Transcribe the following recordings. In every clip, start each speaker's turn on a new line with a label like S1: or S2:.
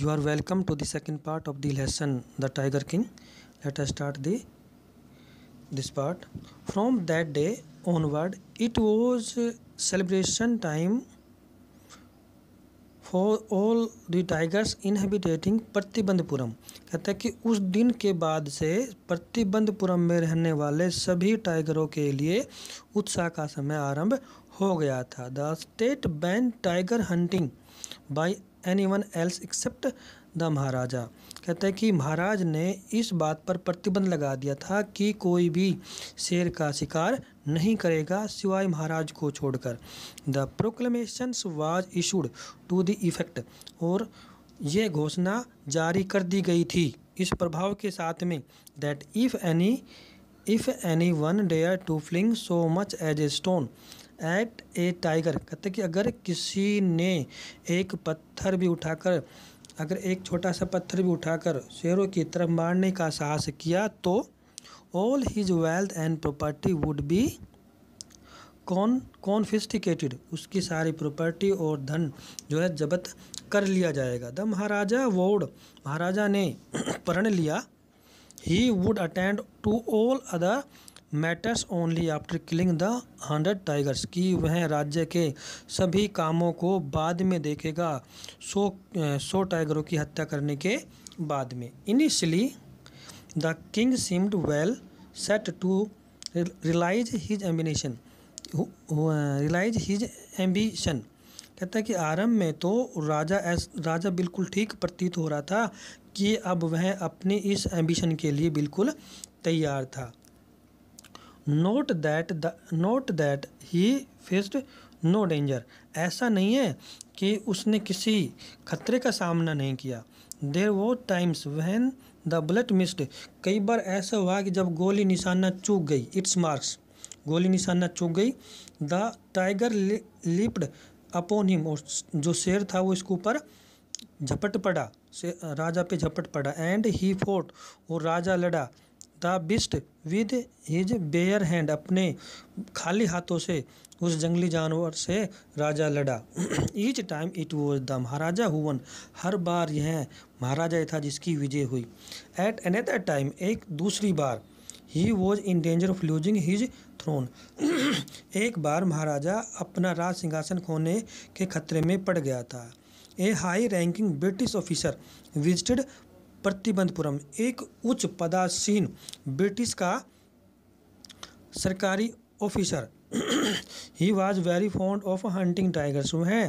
S1: you are welcome to the second part of the lesson the tiger king let us start the this part from that day onward it was celebration time for all the tigers inhabiting Pratibandapuram कहता है कि उस दिन के बाद से प्रतिबंधपुरम में रहने वाले सभी टाइगरों के लिए उत्साह का समय आरंभ हो गया था the state ban tiger hunting by anyone else except the Maharaja कहते हैं कि महाराज ने इस बात पर प्रतिबंध लगा दिया था कि कोई भी शेर का शिकार नहीं करेगा सिवाय महाराज को छोड़कर the proclamations was issued to the effect और ये घोषणा जारी कर दी गई थी इस प्रभाव के साथ में that if any if anyone dare to fling so much as a stone at a tiger कहते कि अगर किसी ने एक पत्थर भी उठाकर अगर एक छोटा सा पत्थर भी उठाकर शेरों की तरफ मारने का साहस किया तो all his wealth and property would be कौन कॉन्फिस्टिकेटेड उसकी सारी प्रॉपर्टी और धन जो है जबत कर लिया जाएगा द महाराजा वोड महाराजा ने प्रण लिया he would attend to all other matters only after killing the hundred tigers कि वह राज्य के सभी कामों को बाद में देखेगा सो सौ टाइगरों की हत्या करने के बाद में initially the king seemed well set to realise his ambition realise his ambition कहता है कि आरंभ में तो राजा एस राजा बिल्कुल ठीक प्रतीत हो रहा था कि अब वह अपने इस एम्बिशन के लिए बिल्कुल तैयार था not that the not that he faced no danger ऐसा नहीं है कि उसने किसी खतरे का सामना नहीं किया देर वो टाइम्स वहन द बुलेट मिस्ड कई बार ऐसा हुआ कि जब गोली निशाना चूक गई इट्स मार्क्स गोली निशाना चूक गई the tiger leaped upon him और जो शेर था वो इसके ऊपर झपट पड़ा से राजा पे झपट पड़ा एंड ही फोर्ट और राजा लड़ा the beast with his bare hand अपने खाली हाथों से उस जंगली जानवर से राजा लड़ा each time it was the Maharaja who won हर बार यह महाराजा था जिसकी विजय हुई एट अनदर टाइम एक दूसरी बार he was in danger of losing his throne एक बार महाराजा अपना राज सिंहासन खोने के खतरे में पड़ गया था a high ranking British officer visited Pratibandapuram एक उच्च पदासीन ब्रिटिश का सरकारी officer he was very fond of hunting tigers वह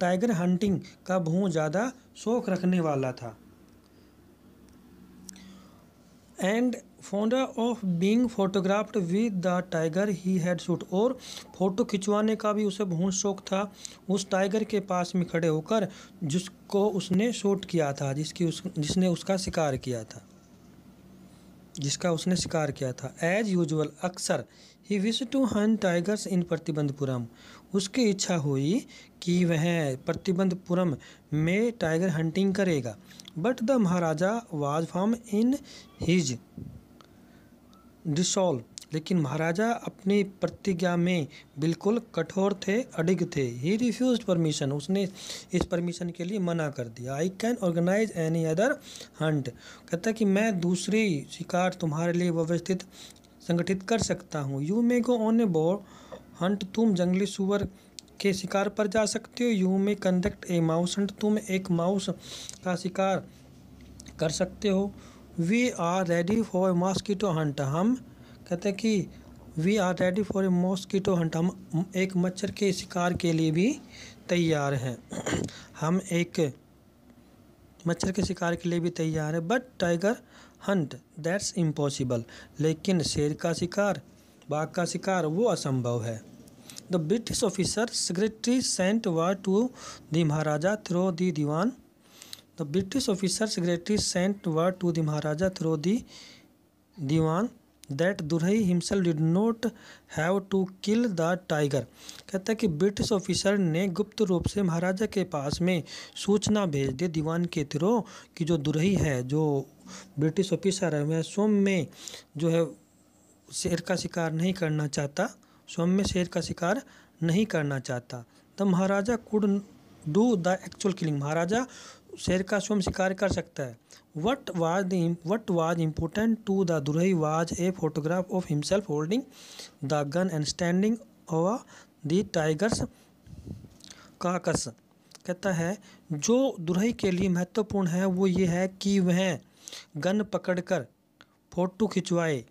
S1: टाइगर हंटिंग का बहुत ज़्यादा शौक रखने वाला था and fond of being photographed with the tiger he had shoot और फोटो खिंचवाने का भी उसे बहुत शौक था उस टाइगर के पास में खड़े होकर जिसको उसने शूट किया था जिसकी उस जिसने उसका शिकार किया था जिसका उसने शिकार किया था एज यूजल अक्सर he wish to hunt tigers in Pratibandapuram उसकी इच्छा हुई कि वह प्रतिबंधपुरम में टाइगर हंटिंग करेगा but the Maharaja was firm in his resolve लेकिन महाराजा अपनी प्रतिज्ञा में बिल्कुल कठोर थे अडिग थे ही रिफ्यूज परमिशन उसने इस परमिशन के लिए मना कर दिया I can organise any other hunt कहता कि मैं दूसरी शिकार तुम्हारे लिए व्यवस्थित संगठित कर सकता हूँ you may go on a boar hunt तुम जंगली सुअर के शिकार पर जा सकते हो you may conduct a mouse hunt तुम एक माउस का शिकार कर सकते हो we are ready for mosquito hunt हम कहते हैं कि we are ready for a mosquito hunt हम एक मच्छर के शिकार के लिए भी तैयार हैं हम एक मच्छर के शिकार के लिए भी तैयार है but tiger hunt that's impossible लेकिन शेर का शिकार बाघ का शिकार वो असंभव है the British officer secretary sent word to the Maharaja through the Dewan the British officer greatly sent word to the Maharaja through the Dewan that Durai himself did not have to kill the tiger कहता है कि ब्रिटिश ऑफिसर ने गुप्त रूप से महाराजा के पास में सूचना भेज दी दीवान के थ्रो कि जो दुरही है जो ब्रिटिश ऑफिसर है वह सोम में जो है शेर का शिकार नहीं करना चाहता सोम में शेर का शिकार नहीं करना चाहता the Maharaja could do the actual killing महाराजा शेर का स्वयं शिकार कर सकता है what was what was important to the Durai was a photograph of himself holding the gun and standing over the tiger's carcass कहता है जो दुरही के लिए महत्वपूर्ण है वो ये है कि वह गन पकड़कर फोटो खिंचवाए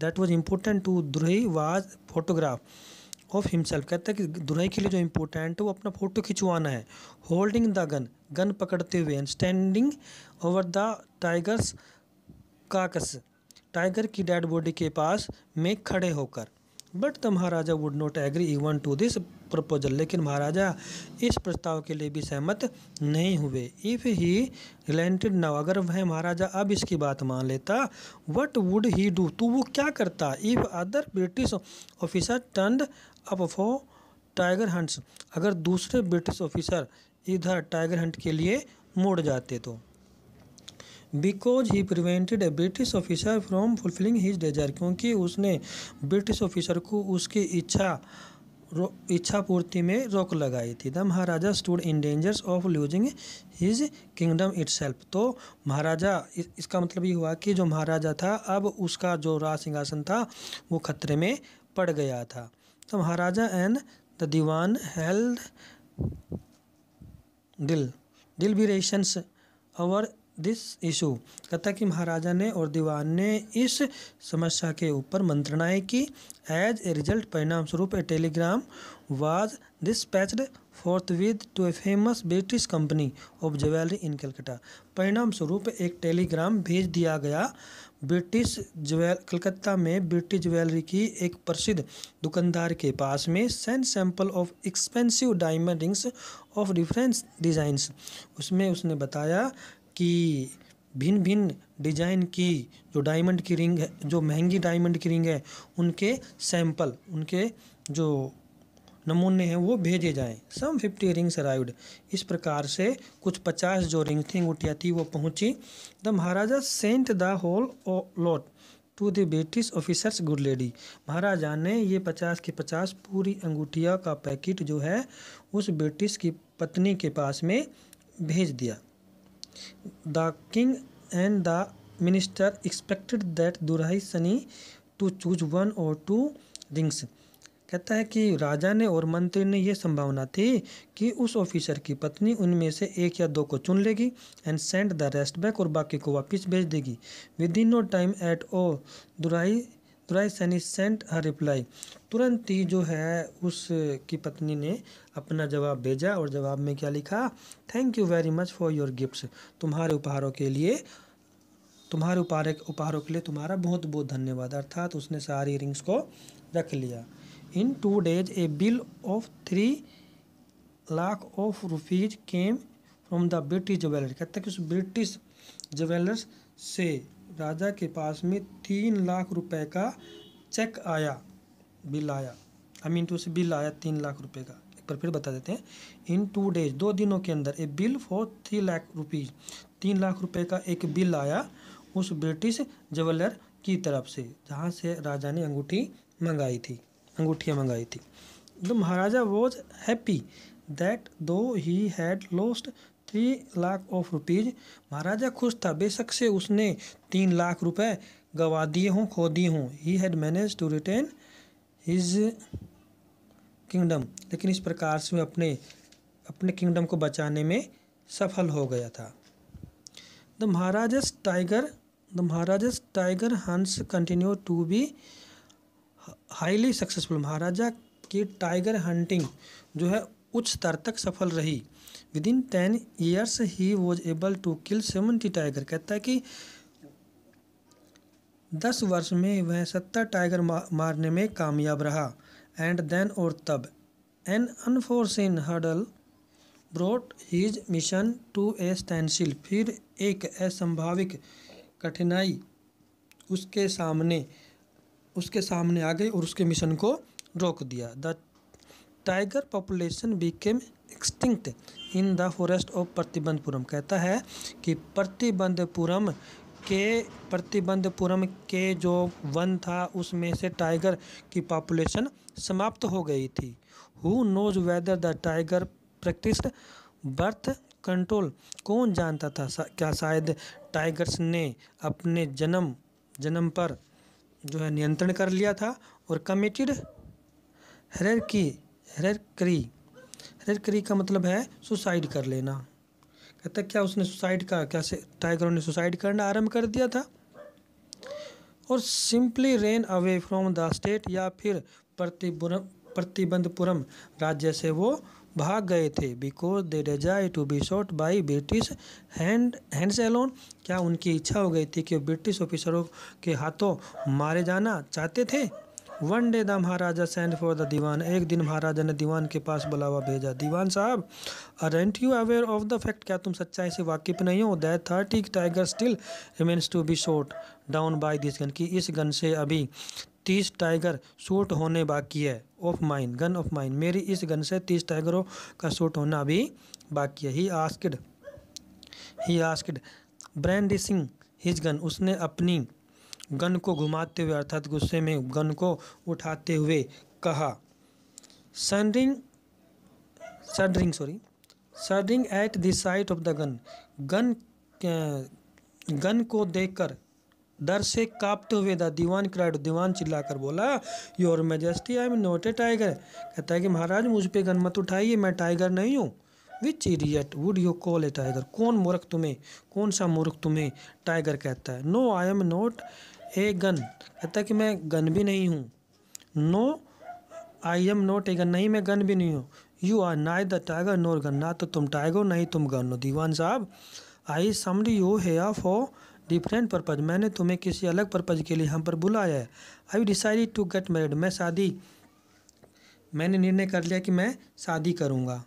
S1: that was important to Durai was photograph of himself कहता है कि दुनिया के लिए जो इम्पोर्टेंट है वो अपना फोटो खिंचवाना है होल्डिंग द गन गन पकड़ते हुए and standing over the tiger's carcass tiger की डेड बॉडी के पास में खड़े होकर but the Maharaja would not agree even to this proposal लेकिन महाराजा इस प्रस्ताव के लिए भी सहमत नहीं हुए इफ़ ही रिलेंटेड नाउ अगर वह महाराजा अब इसकी बात मान लेता वट वुड ही डू तो वो क्या करता if other British officer turn up for tiger hunts अगर दूसरे ब्रिटिश ऑफिसर इधर टाइगर हंट के लिए मोड़ जाते तो because he prevented a British officer from fulfilling his desire क्योंकि उसने ब्रिटिश ऑफिसर को उसकी इच्छा इच्छा पूर्ति में रोक लगाई थी the Maharaja stood in dangers of losing his kingdom itself तो महाराजा इसका मतलब ये हुआ कि जो महाराजा था अब उसका जो राज सिंहासन था वो खतरे में पड़ गया था तो Maharaja and the Dewan held दिल दिल भी रेशंस और दिस इशू कथा कि महाराजा ने और दीवान ने इस समस्या के ऊपर मंत्रणाएँ की एज ए रिजल्ट परिणाम स्वरूप a telegram was dispatched forthwith to a famous British company of jewellery in Calcutta परिणाम स्वरूप एक टेलीग्राम भेज दिया गया ब्रिटिश ज्वेल कलकत्ता में ब्रिटिश ज्वेलरी की एक प्रसिद्ध दुकानदार के पास में send sample of expensive diamond rings of difference designs उसमें उसने बताया कि भिन्न भिन्न डिजाइन की जो डायमंड की रिंग है जो महंगी डायमंड की रिंग है उनके सैंपल उनके जो नमूने हैं वो भेजे जाएं सम फिफ्टी रिंग्स अराइव्ड इस प्रकार से कुछ पचास जो रिंग थी उठिया थी वो पहुँची the Maharaja sent the whole lot to the British officer's good lady महाराजा ने ये पचास की पचास पूरी अंगूठिया का पैकेट जो है उस ब्रिटिश की पत्नी के पास में भेज दिया the king and the minister expected that Durai sani to choose one or two rings कहता है कि राजा ने और मंत्री ने यह संभावना थी कि उस ऑफिसर की पत्नी उनमें से एक या दो को चुन लेगी and send the rest back और बाकी को वापस भेज देगी विद इन नो टाइम एट ओ दुराई थ्राइस एनी सेंट हर रिप्लाई तुरंत ही जो है उसकी पत्नी ने अपना जवाब भेजा और जवाब में क्या लिखा thank you very much for your gifts तुम्हारे उपहारों के लिए तुम्हारे उपहार उपहारों के लिए तुम्हारा बहुत बहुत धन्यवाद अर्थात तो उसने सारी रिंग्स को रख लिया in two days a bill of three lakh of rupees came from the British jeweller कहते हैं कि उस ब्रिटिश ज्वेलर्स से राजा के पास में तीन लाख रुपए का चेक आया बिल आया I mean to say bill आया तीन लाख रुपए का एक बार फिर बता देते हैं इन टू डेज दो दिनों के अंदर a bill for three lakh rupees तीन लाख रुपए का एक बिल आया उस ब्रिटिश ज्वेलर की तरफ से जहाँ से राजा ने अंगूठी मंगाई थी अंगूठियाँ मंगाई थी द तो महाराजा was happy that though he had lost three lakh of rupees महाराजा खुश था बेशक से उसने तीन लाख रुपए गवा दिए हों खो दिए हों he had manage to retain his kingdom लेकिन इस प्रकार से वह अपने अपने किंगडम को बचाने में सफल हो गया था the Maharaja's tiger the Maharaja's tiger hunts continue to be highly successful महाराजा की टाइगर हंटिंग जो है उच्च स्तर तक सफल रही within ten years he was able to kill seventy tiger कहता है कि दस वर्ष में वह सत्तर टाइगर मारने में कामयाब रहा एंड देन और तब an unforeseen hurdle brought his mission to a standstill फिर एक असंभाविक कठिनाई उसके सामने उसके सामने आ गई और उसके मिशन को रोक दिया the tiger population became extinct in the forest of Pratibandapuram कहता है कि प्रतिबंधपुरम के प्रतिबंधपुरम के जो वन था उसमें से टाइगर की पॉपुलेशन समाप्त हो गई थी who knows whether the tiger practise birth control कौन जानता था क्या शायद टाइगर्स ने अपने जन्म जन्म पर जो है नियंत्रण कर लिया था और कमिटेड हरेरकी हरेरकरी रेड करी का मतलब है सुसाइड कर लेना कहता क्या उसने सुसाइड का कैसे टाइगरों ने सुसाइड करना आरंभ कर दिया था और simply ran away from the state या फिर प्रतिबंधपुरम राज्य से वो भाग गए थे because they desire to be shot by British hand hands alone क्या उनकी इच्छा हो गई थी कि ब्रिटिश ऑफिसरों के हाथों मारे जाना चाहते थे one day the Maharaja send for the Dewan एक दिन महाराजा ने दीवान के पास बुलावा भेजा Dewan sahib aren't you aware of the fact क्या तुम सच्चाई से वाकिफ नहीं हो that thirty tiger still remains to be shot down by this gun की इस गन से अभी तीस टाइगर शूट होने बाकी है of mine gun of mine मेरी इस गन से तीस टाइगरों का शूट होना अभी बाकी है he asked he asked brandishing his gun उसने अपनी गन को घुमाते हुए अर्थात गुस्से में गन को उठाते हुए कहा shuddering shuddering sorry shuddering at the sight of the gun gun gun को देखकर डर से कांपते हुए द दीवान क्राइड दीवान चिल्लाकर बोला your majesty I am not a tiger कहता है कि महाराज मुझ पे गन मत उठाइए मैं टाइगर नहीं हूँ which idiot would you call a tiger कौन मूर्ख तुम्हें कौन सा मूर्ख तुम्हें टाइगर कहता है no I am not a gun कहता कि मैं गन भी नहीं हूँ no I am not a gun नहीं मैं गन भी नहीं हूँ यू आर ना द टाइगर नोर गन ना तो तुम टाइगर ना ही तुम गन हो Dewan sahib I summoned you here for different purpose मैंने तुम्हें किसी अलग पर्पज़ के लिए हम पर बुलाया है I decided to get married मैं शादी मैंने निर्णय कर लिया कि मैं शादी करूँगा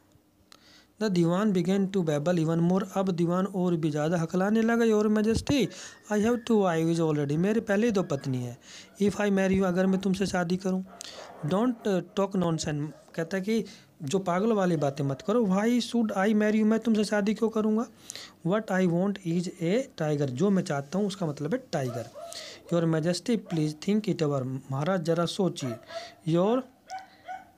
S1: the Dewan began to babble even more अब दीवान और भी ज़्यादा हकलाने लगे और majesty I have two I is already मेरे पहले दो पत्नी है इफ़ आई मैरी यू अगर मैं तुमसे शादी करूँ डोंट टॉक नॉन कहता है कि जो पागल वाली बातें मत करो why should I marry you मैं तुमसे शादी क्यों करूँगा what I want is a tiger जो मैं चाहता हूँ उसका मतलब है tiger your majesty please think it over महाराज जरा सोचिए your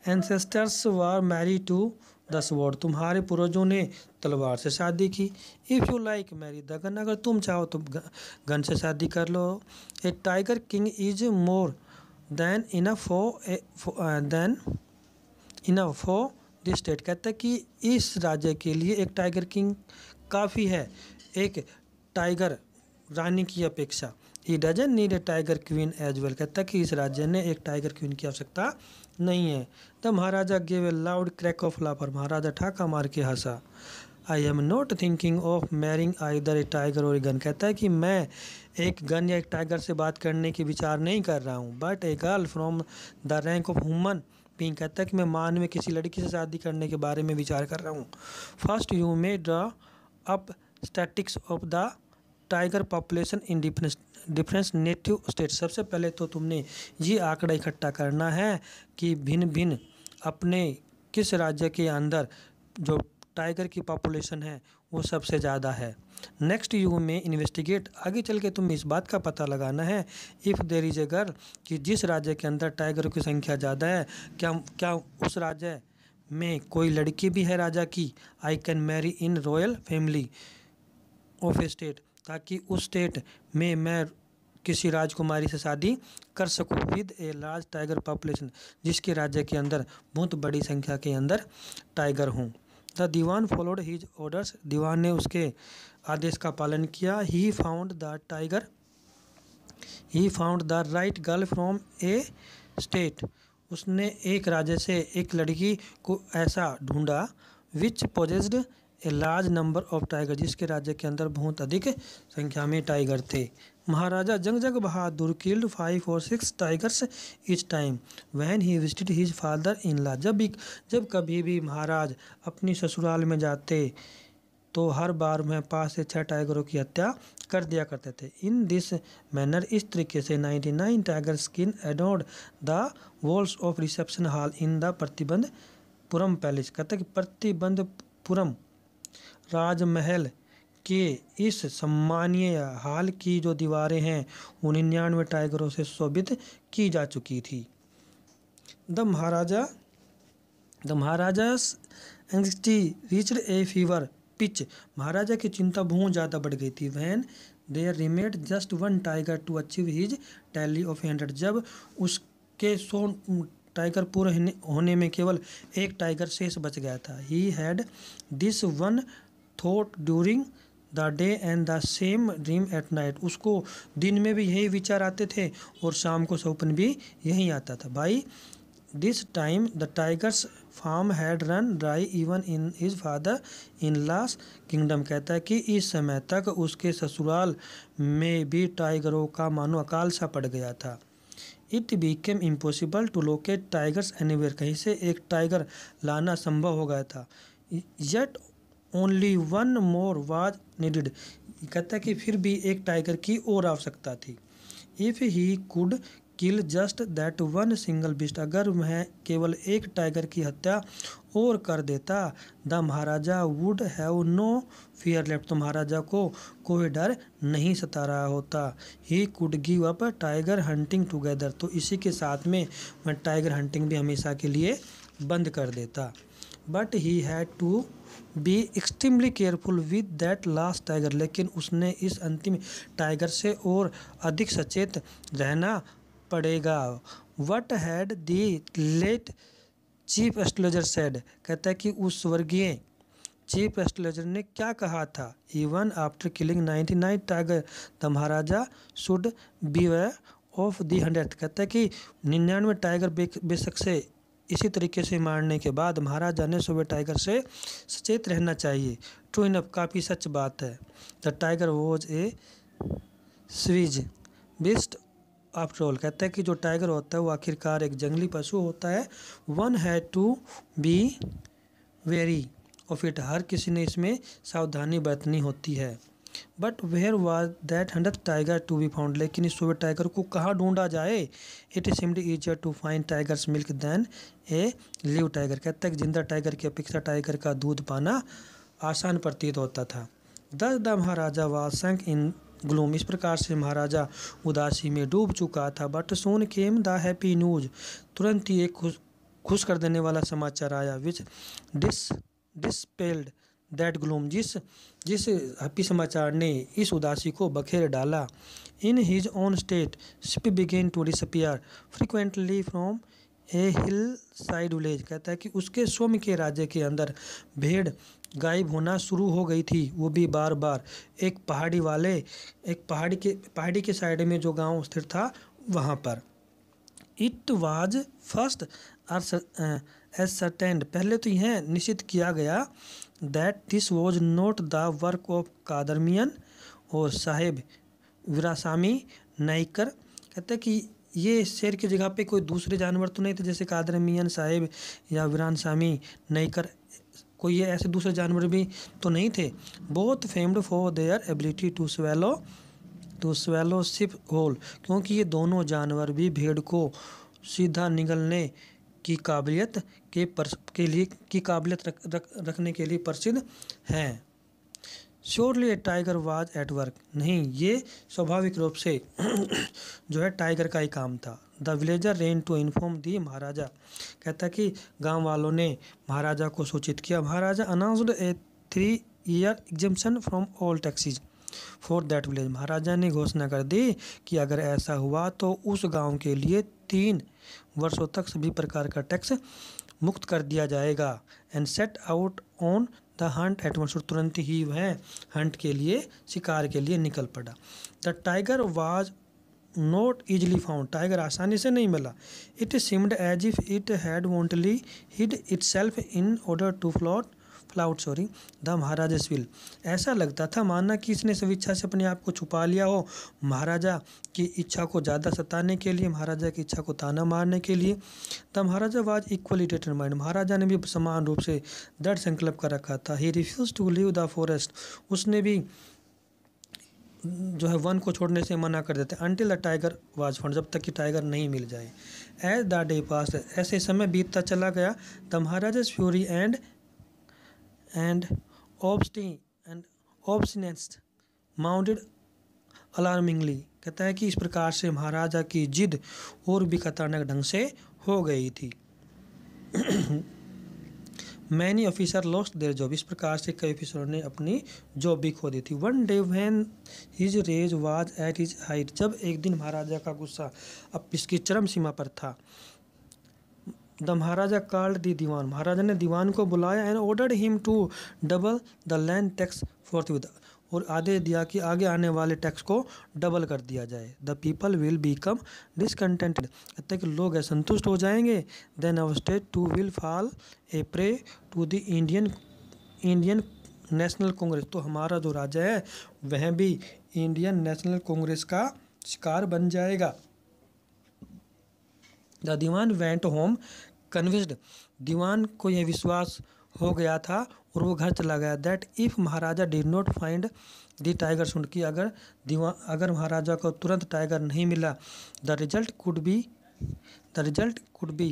S1: ancestors were married to the sword तुम्हारे पूर्वजों ने तलवार से शादी की if you like marry the gun अगर तुम चाहो तो गन से शादी कर लो a tiger king is more than a foe than a foe this state कहते हैं कि इस राज्य के लिए एक टाइगर किंग काफ़ी है एक टाइगर रानी की अपेक्षा he doesn't need a tiger queen as well कहता है कि इस राज्य ने एक टाइगर क्वीन की आवश्यकता नहीं है the Maharaja gave a loud crack of laughter महाराजा ठाका मार के हंसा I am not thinking of marrying either a tiger और ए गन कहता है कि मैं एक गन या एक टाइगर से बात करने के विचार नहीं कर रहा हूँ but a girl from the rank of human beings कहता है कि मैं मान में किसी लड़की से शादी करने के बारे में विचार कर रहा हूँ first you may draw up statistics of the tiger population in different difference native state सबसे पहले तो तुमने ये आंकड़ा इकट्ठा करना है कि भिन्न भिन्न अपने किस राज्य के अंदर जो टाइगर की पॉपुलेशन है वो सबसे ज़्यादा है नेक्स्ट यू में इन्वेस्टिगेट आगे चल के तुम इस बात का पता लगाना है इफ़ देर इज ए गर कि जिस राज्य के अंदर टाइगर की संख्या ज़्यादा है क्या क्या उस राज्य में कोई लड़की भी है राजा की I can marry in royal family of a state ताकि उस स्टेट में मैं किसी राजकुमारी से शादी कर सकूं with a large tiger population जिसके राज्य के अंदर बहुत बड़ी संख्या के अंदर टाइगर हों the Dewan followed his orders दीवान ने उसके आदेश का पालन किया he found the tiger he found the right girl from a state उसने एक राज्य से एक लड़की को ऐसा ढूंढा which possessed a large number of tiger जिसके राज्य के अंदर बहुत अधिक संख्या में टाइगर थे महाराजा जंग जंग बहादुर किल्ड फाइव और सिक्स टाइगर्स इस time when he visited his father in law जब भी जब कभी भी महाराज अपनी ससुराल में जाते तो हर बार वह पाँच से छः टाइगरों की हत्या कर दिया करते थे इन दिस मैनर इस तरीके से 99 टाइगर स्किन एडोड the walls of reception hall in the Pratibandapuram palace Kathak प्रतिबंध पुरम राजमहल के इस सम्मानीय हाल की जो दीवारें हैं उन निन्यानवे टाइगरों से शोभित की जा चुकी थी the Maharaja the Maharaja anxiety reached a fever pitch महाराजा की चिंता बहुत ज़्यादा बढ़ गई थी when there remained just one tiger to achieve his tally of hundred जब उसके सो टाइगर पूरे होने में केवल एक टाइगर शेष बच गया था he had this one thought during the day and the same dream at night उसको दिन में भी यही विचार आते थे और शाम को स्वप्न भी यही आता था भाई this time the tigers farm had run dry even in his father in last kingdom कहता है कि इस समय तक उसके ससुराल में भी टाइगरों का मानो अकाल सा पड़ गया था it became impossible to locate tigers anywhere कहीं से एक टाइगर लाना संभव हो गया था yet only one more was needed कहता है कि फिर भी एक टाइगर की और आवश्यकता थी if he could kill just that one single beast अगर वह केवल एक टाइगर की हत्या और कर देता the Maharaja would have no fear left तो महाराजा को कोई डर नहीं सता रहा होता he could give up tiger hunting together तो इसी के साथ में वह टाइगर हंटिंग भी हमेशा के लिए बंद कर देता but he had to be extremely careful with that last tiger लेकिन उसने इस अंतिम टाइगर से और अधिक सचेत रहना पड़ेगा what had the late chief astrologer said कहता है कि उस स्वर्गीय चीफ एस्ट्रोलॉजर ने क्या कहा था even after killing ninety nine tiger the Maharaja should be wary of the hundred कहता है कि निन्यानवे टाइगर बेशक से इसी तरीके से मारने के बाद महाराजा ने सुबह टाइगर से सचेत रहना चाहिए ट्रू अप काफ़ी सच बात है द टाइगर वॉज ए स्वीज बेस्ट आफ्टर ऑल कहता है कि जो टाइगर होता है वो आखिरकार एक जंगली पशु होता है वन है टू बी वेरी और फिर हर किसी ने इसमें सावधानी बरतनी होती है but where was that hundred tiger to be found लेकिन इस सुबह टाइगर को कहाँ ढूंढा जाए it is simply to find tigers milk than a live tiger कहते हैं जिंदा टाइगर की अपेक्षा टाइगर का दूध पाना आसान प्रतीत होता था दस द महाराजा वासंग इन ग्लूम इस प्रकार से महाराजा उदासी में डूब चुका था but soon came the happy news तुरंत ही एक खुश खुश कर देने वाला समाचार आया विच डिस डिस्पेल्ड दैट ग्लूम जिस जिस हैप्पी समाचार ने इस उदासी को बखेर डाला in his own state sheep began to disappear frequently from a hill side village कहता है कि उसके स्वम के राज्य के अंदर भेड़ गायब होना शुरू हो गई थी वो भी बार बार एक पहाड़ी वाले एक पहाड़ी के पहाड़ी के साइड में जो गांव स्थिर था वहां पर it was first R S stand पहले तो यह निश्चित किया गया that this was not the work of कादरमियन और साहेब विरासामी नाइकर कहते हैं कि ये शेर की जगह पे कोई दूसरे जानवर तो नहीं थे जैसे कादरमियन साहेब या वीरान सामी नाइकर कोई ये ऐसे दूसरे जानवर भी तो नहीं थे बहुत famed for their ability to swallow to swallow sheep whole क्योंकि ये दोनों जानवर भी भेड़ को सीधा निगलने की काबिलियत के पर के लिए की काबिलियत रख, रख, रखने के लिए प्रसिद्ध हैं surely a tiger was at work नहीं ये स्वाभाविक रूप से जो है टाइगर का ही काम था the villager ran to inform the Maharaja कहता कि गांव वालों ने महाराजा को सूचित किया Maharaja announced a three year exemption from all taxes for that village महाराजा ने घोषणा कर दी कि अगर ऐसा हुआ तो उस गांव के लिए तीन वर्षों तक सभी प्रकार का टैक्स मुक्त कर दिया जाएगा and set out on the hunt at once तुरंत ही वह हंट के लिए शिकार के लिए निकल पड़ा the tiger was not easily found tiger आसानी से नहीं मिला it seemed as if it had wantonly hid itself in order to flout flout sorry the Maharaja's will ऐसा लगता था मानना कि इसने स्वेच्छा से अपने आप को छुपा लिया हो महाराजा की इच्छा को ज़्यादा सताने के लिए महाराजा की इच्छा को ताना मारने के लिए the Maharaja was equally determined महाराजा ने भी समान रूप से दृढ़ संकल्प कर रखा था he refused to leave the forest उसने भी जो है वन को छोड़ने से मना कर देते until the tiger was found जब तक कि टाइगर नहीं मिल जाए एज द डे पास ऐसे समय बीतता चला गया the Maharaja fury and and obstin and obstinance mounted alarmingly कहता है कि इस प्रकार से महाराजा की जिद और भी खतरनाक ढंग से हो गई थी many officer lost their job इस प्रकार से कई ऑफिसरों ने अपनी जॉब भी खो दी थी one day when his rage was at his height जब एक दिन महाराजा का गुस्सा अब इसकी चरम सीमा पर था द महाराजा कार्ड दी दीवान महाराजा ने दीवान को बुलाया and order him to double the land tax forthwith और आदेश दिया कि आगे आने वाले टैक्स को डबल कर दिया जाए the people will become discontented अतः कि लोग असंतुष्ट हो जाएंगे then our state too will fall a prey to the Indian Indian National Congress तो हमारा जो राज्य है वह भी इंडियन नेशनल कांग्रेस का शिकार बन जाएगा the Dewan went home convinced दीवान को यह विश्वास हो गया था और वो घर चला गया that if Maharaja did not find the tiger soon की अगर दीवान अगर महाराजा को तुरंत टाइगर नहीं मिला the result could be the result could be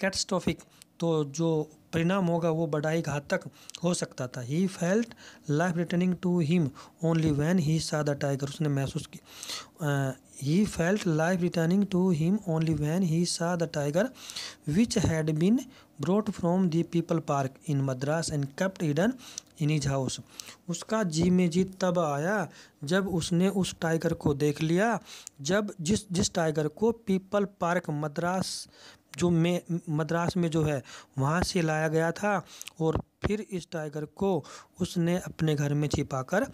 S1: catastrophic तो जो परिणाम होगा वो बड़ा ही घातक हो सकता था he felt life returning to him only when he saw the tiger उसने महसूस की he felt life returning to him only when he saw the tiger which had been brought from the people park in Madras and kept hidden in his house उसका जी में जी तब आया जब उसने उस टाइगर को देख लिया जब जिस जिस टाइगर को पीपल पार्क मद्रास जो मैं मद्रास में जो है वहाँ से लाया गया था और फिर इस टाइगर को उसने अपने घर में छिपा कर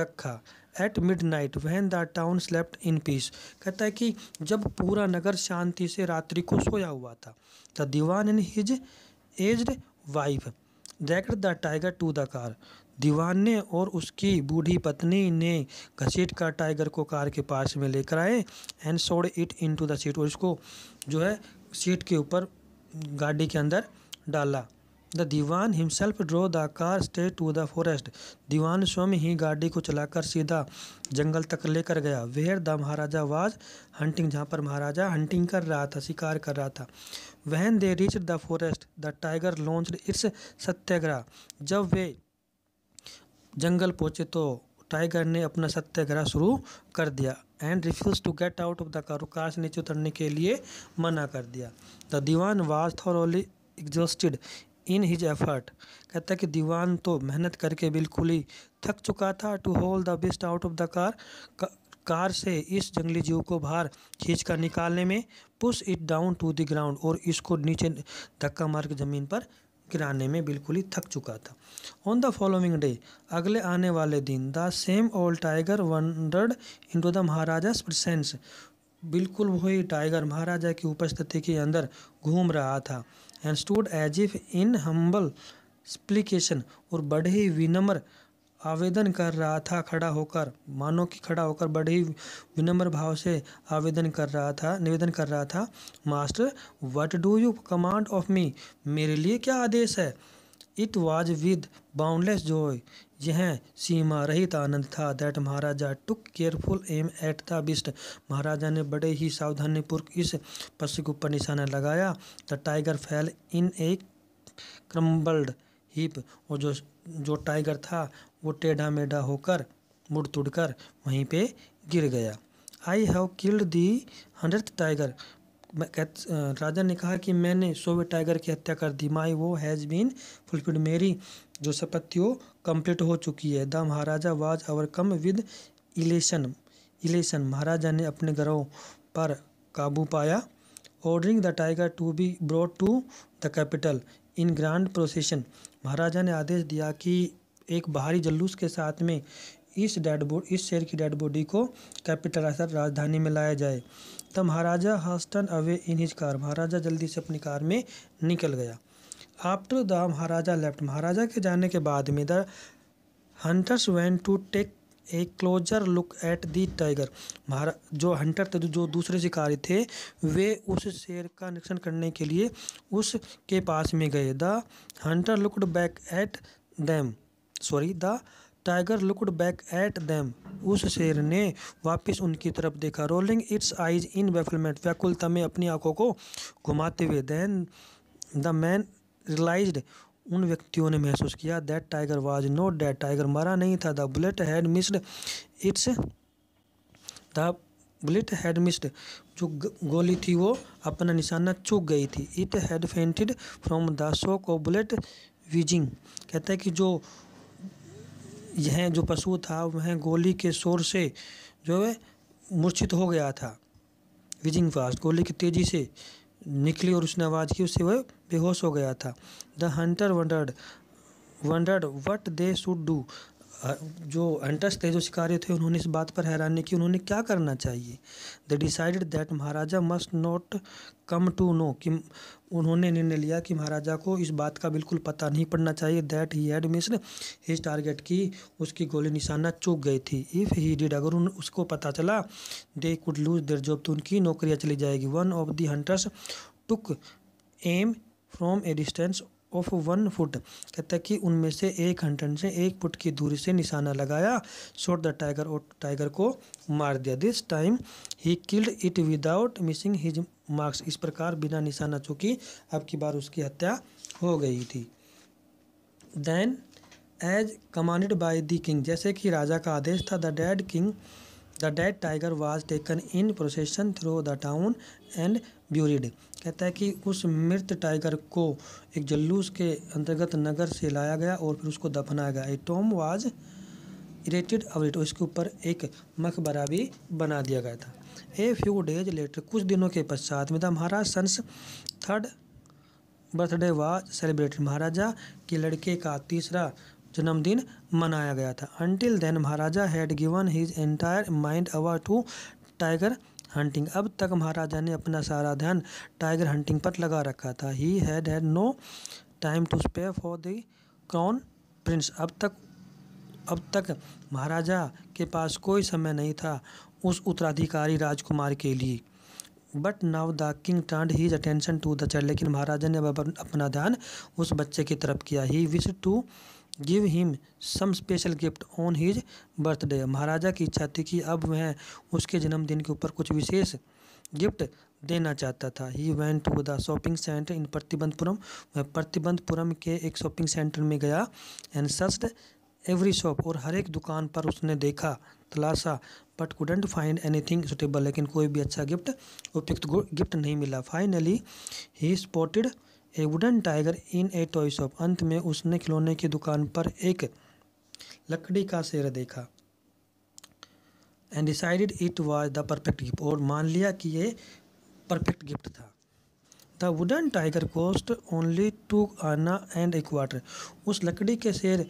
S1: रखा at midnight when the town slept in peace कहता है कि जब पूरा नगर शांति से रात्रि को सोया हुआ था the Dewan in his aged wife jacked the tiger to the car दीवान ने और उसकी बूढ़ी पत्नी ने घसीट कर टाइगर को कार के पास में लेकर आए and shoved it into the seat और इसको जो है सीट के ऊपर गाड़ी के अंदर डाला the Dewan himself drove the car straight to the forest दीवान स्वयं ही गाड़ी को चलाकर सीधा जंगल तक लेकर गया where the Maharaja was hunting जहाँ पर महाराजा हंटिंग कर रहा था शिकार कर रहा था when they reach the forest the tiger launch its satyagraha जब वे जंगल पहुँचे तो टाइगर ने अपना सत्याग्रह शुरू कर दिया and refuse to get out of the car car से नीचे उतरने के लिए मना कर दिया the Dewan was thoroughly exhausted in his effort कहता है कि दीवान तो मेहनत करके बिल्कुल ही थक चुका था to hold the beast out of the car car से इस जंगली जीव को बाहर खींच कर निकालने में push it down to the ground और इसको नीचे धक्का मार के ज़मीन पर गिराने में बिल्कुल ही थक चुका था ऑन द फॉलोइंग डे अगले आने वाले दिन the same old tiger into the Maharaja presence बिल्कुल वही टाइगर महाराजा की उपस्थिति के अंदर घूम रहा था and stood as if in humble supplication और बड़े ही विनम्र आवेदन कर रहा था खड़ा होकर मानो कि खड़ा होकर बड़े ही विनम्र भाव से आवेदन कर रहा था निवेदन कर रहा था master what do you command of me मेरे लिए क्या आदेश है it was with boundless joy यह सीमा रहित आनंद था that Maharaja took careful aim at the beast महाराजा ने बड़े ही सावधानीपूर्वक इस पशु के ऊपर निशाना लगाया द टाइगर फैल इन ए क्रम्बल्ड हीप और जो जो टाइगर था वो टेढ़ा मेढ़ा होकर मुड़ तुड़ कर वहीं पे गिर गया I have killed the hundred tiger राजा ने कहा कि मैंने सोवे टाइगर की हत्या कर दी माई वो हैज़ बीन फुलफिल्ड मेरी जो शपथ्य वो कम्प्लीट हो चुकी है the Maharaja was overcome with elation elation Maharaja ने अपने घरों पर काबू पाया ordering the tiger to be brought to the capital in grand procession Maharaja ने आदेश दिया कि एक बाहरी जल्लूस के साथ में इस डेड बॉडी इस शेर की डेड बॉडी को कैपिटल राजधानी में लाया जाए तब Maharaja hastened away in his car Maharaja जल्दी से अपनी कार में निकल गया after the Maharaja left Maharaja के जाने के बाद में the hunters went to take a closer look at the tiger महारा जो हंटर थे जो दूसरे शिकारी थे वे उस शेर का निरीक्षण करने के लिए उसके पास में गए the hunter looked back at them sorry the tiger looked back at them उस शेर ने वापस उनकी तरफ देखा rolling its eyes in bafflement व्याकुलता में अपनी आंखों को घुमाते हुए दैन द मैन रियलाइज उन व्यक्तियों ने महसूस किया that tiger was not that tiger मरा नहीं था the bullet had missed its the bullet had missed जो गोली थी वो अपना निशाना चूक गई थी it had fainted from the shock of bullet whizzing कहता है कि जो यह जो पशु था वह गोली के शोर से जो है मूर्छित हो गया था विजिंग फास्ट गोली की तेज़ी से निकली और उसने आवाज़ की उससे वह बेहोश हो गया था the hunter wondered wondered what they should do जो हंटर्स थे जो शिकारी थे उन्होंने इस बात पर हैरानी की उन्होंने क्या करना चाहिए the decided that Maharaja must not come to know कि उन्होंने निर्णय लिया कि महाराजा को इस बात का बिल्कुल पता नहीं पड़ना चाहिए that he had missed his target की उसकी गोली निशाना चूक गई थी इफ़ ही डिड अगर उन उसको पता चला they could lose their job तो उनकी नौकरियाँ चली जाएगी one of the hunters took aim from a distance of one foot कहता है कि उनमें से एक हंटन से एक फुट की दूरी से निशाना लगाया शॉट द टाइगर और टाइगर को मार दिया this time he killed it without missing his marks इस प्रकार बिना निशाना चूकी अब की बार उसकी हत्या हो गई थी then as commanded by the king जैसे कि राजा का आदेश था the dead king the dead tiger was taken in procession through the town and buried कहता है कि उस मृत टाइगर को एक जल्लूस के अंतर्गत नगर से लाया गया और फिर उसको दफनाया गया टॉम वाज इरेटेड अवरेट इसके ऊपर एक मकबरा भी बना दिया गया था ए फ्यू डेज लेटर कुछ दिनों के पश्चात में Maharaj son's third birthday was celebrated Maharaja के लड़के का तीसरा जन्मदिन मनाया गया था until then Maharaja had given his entire mind over to tiger hunting अब तक महाराजा ने अपना सारा ध्यान टाइगर हंटिंग पर लगा रखा था he had had no time to spare for the crown prince अब तक अब तक महाराजा के पास कोई समय नहीं था उस उत्तराधिकारी राजकुमार के लिए but now the king turn his attention to the child लेकिन महाराजा ने अपना ध्यान उस बच्चे की तरफ किया he wish to give him some special gift on his birthday Maharaja की इच्छा थी कि अब वह उसके जन्मदिन के ऊपर कुछ विशेष गिफ्ट देना चाहता था he went to the shopping centre in Pratibandhapuram वह प्रतिबंधपुरम के एक शॉपिंग सेंटर में गया एंड सस्ट एवरी शॉप और हर एक दुकान पर उसने देखा तलाशा but couldn't find anything suitable लेकिन कोई भी अच्छा गिफ्ट उपयुक्त गिफ्ट नहीं मिला finally he spotted a wooden tiger in a toy shop अंत में उसने खिलौने की दुकान पर एक लकड़ी का शेर देखा and decided it was the perfect gift और मान लिया कि ये परफेक्ट गिफ्ट था the wooden tiger cost only two anna and a quarter उस लकड़ी के शेर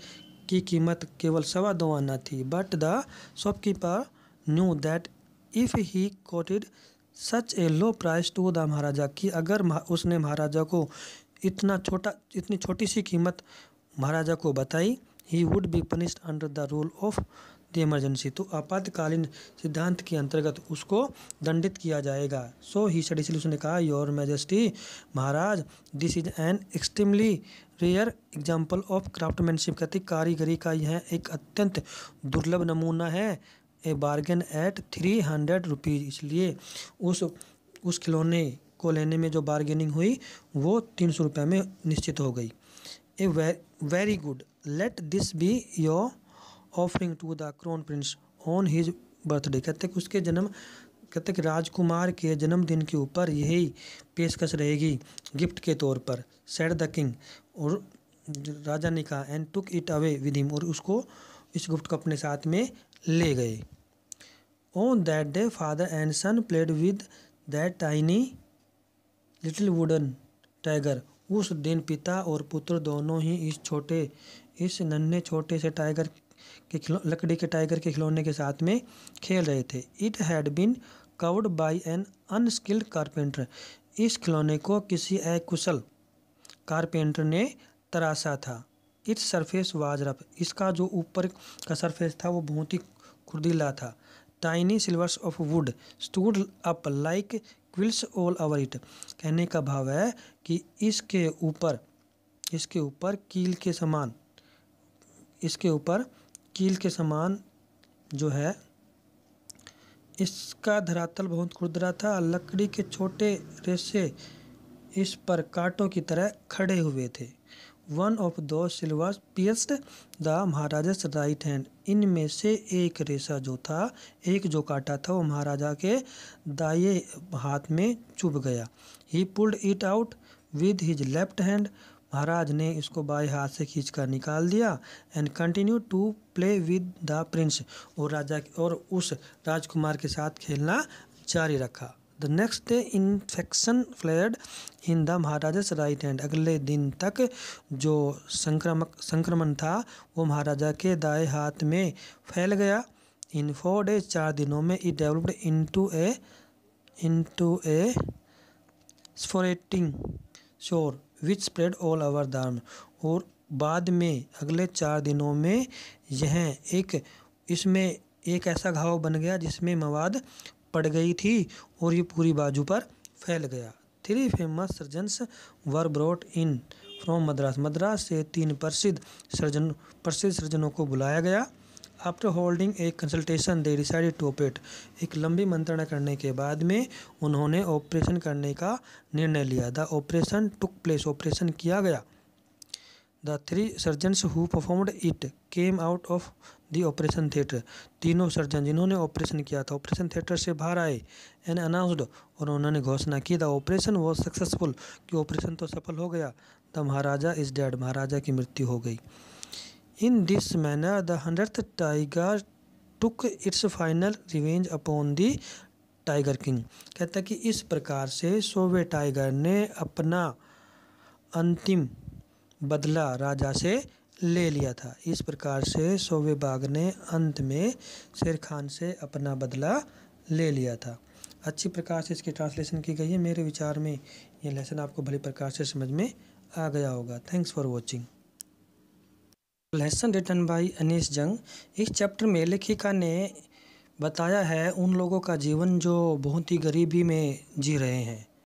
S1: की कीमत केवल सवा दो आना थी but the shopkeeper knew that if he quoted such a low price to the Maharaja कि अगर उसने महाराजा को इतना छोटा इतनी छोटी सी कीमत महाराजा को बताई he would be punished under the rule of the emergency तो आपातकालीन सिद्धांत के अंतर्गत उसको दंडित किया जाएगा सो ही सड इसलिए उसने कहा your majesty Maharaj this is an extremely rare example of craftsmanship कहते कारीगरी का यह एक अत्यंत दुर्लभ नमूना है a bargain at three hundred rupees इसलिए उस उस खिलौने को लेने में जो बार्गेनिंग हुई वो तीन सौ रुपये में निश्चित हो गई a very good let this be your offering to the crown prince on his birthday कहते हैं कि उसके जन्म कहते हैं कि राजकुमार के जन्मदिन के ऊपर यही पेशकश रहेगी गिफ्ट के तौर पर सैड द किंग और राजा ने कहा and took it away with him और उसको इस गिफ्ट को अपने साथ में ले गए on that day father and son played with that tiny little wooden tiger उस दिन पिता और पुत्र दोनों ही इस छोटे इस नन्हे छोटे से टाइगर के खिलौ लकड़ी के टाइगर के खिलौने के साथ में खेल रहे थे it had been carved by an unskilled carpenter इस खिलौने को किसी अकुशल कारपेंटर ने तराशा था इट्स सरफेस वाज रफ इसका जो ऊपर का सरफेस था वो बहुत ही खुर्दीला था tiny slivers of wood stood up like quills all over it कहने का भाव है कि इसके ऊपर इसके ऊपर कील के समान इसके ऊपर कील के समान जो है इसका धरातल बहुत खुरदरा था लकड़ी के छोटे रेसे इस पर कांटों की तरह खड़े हुए थे one of those sliver pierced the Maharaja right hand इनमें से एक रेशा जो था एक जो काटा था वो महाराजा के दाए हाथ में चुभ गया he pulled it out with his left hand Maharaj ने इसको बाएं हाथ से खींचकर निकाल दिया and continue to play with the prince और राजा और उस राजकुमार के साथ खेलना जारी रखा the next day infection flared in the Maharaja right hand अगले दिन तक जो संक्रमक संक्रमण था वो महाराजा के दाएं हाथ में फैल गया इन फोर डेज चार दिनों में it developed into a into a suppurating sore which spread all over the arm और बाद में अगले चार दिनों में यह एक इसमें एक ऐसा घाव बन गया जिसमें मवाद पड़ गई थी और ये पूरी बाजू पर फैल गया three famous surgeons were brought in from Madras Madras से तीन प्रसिद्ध सर्जन प्रसिद्ध सर्जनों को बुलाया गया आफ्टर होल्डिंग एक consultation they decided to operate एक लंबी मंत्रणा करने के बाद में उन्होंने ऑपरेशन करने का निर्णय लिया the operation took place operation किया गया the three surgeons who performed it came out of the operation theatre तीनों सर्जन जिन्होंने ऑपरेशन किया था ऑपरेशन थिएटर से बाहर आए एंड अनाउंसड और उन्होंने घोषणा की द ऑपरेशन वॉज सक्सेसफुल कि ऑपरेशन तो सफल हो गया the Maharaja is dead Maharaja की मृत्यु हो गई in this manner the hundred tiger took its final revenge upon the tiger king कहता कि इस प्रकार से सोवे टाइगर ने अपना अंतिम बदला राजा से ले लिया था इस प्रकार से सोवे बाग ने अंत में शेर खान से अपना बदला ले लिया था अच्छी प्रकार से इसकी ट्रांसलेशन की गई है मेरे विचार में ये लेसन आपको भली प्रकार से समझ में आ गया होगा thanks for watching lesson written by Anees Jung इस चैप्टर में लेखिका ने बताया है उन लोगों का जीवन जो बहुत ही गरीबी में जी रहे हैं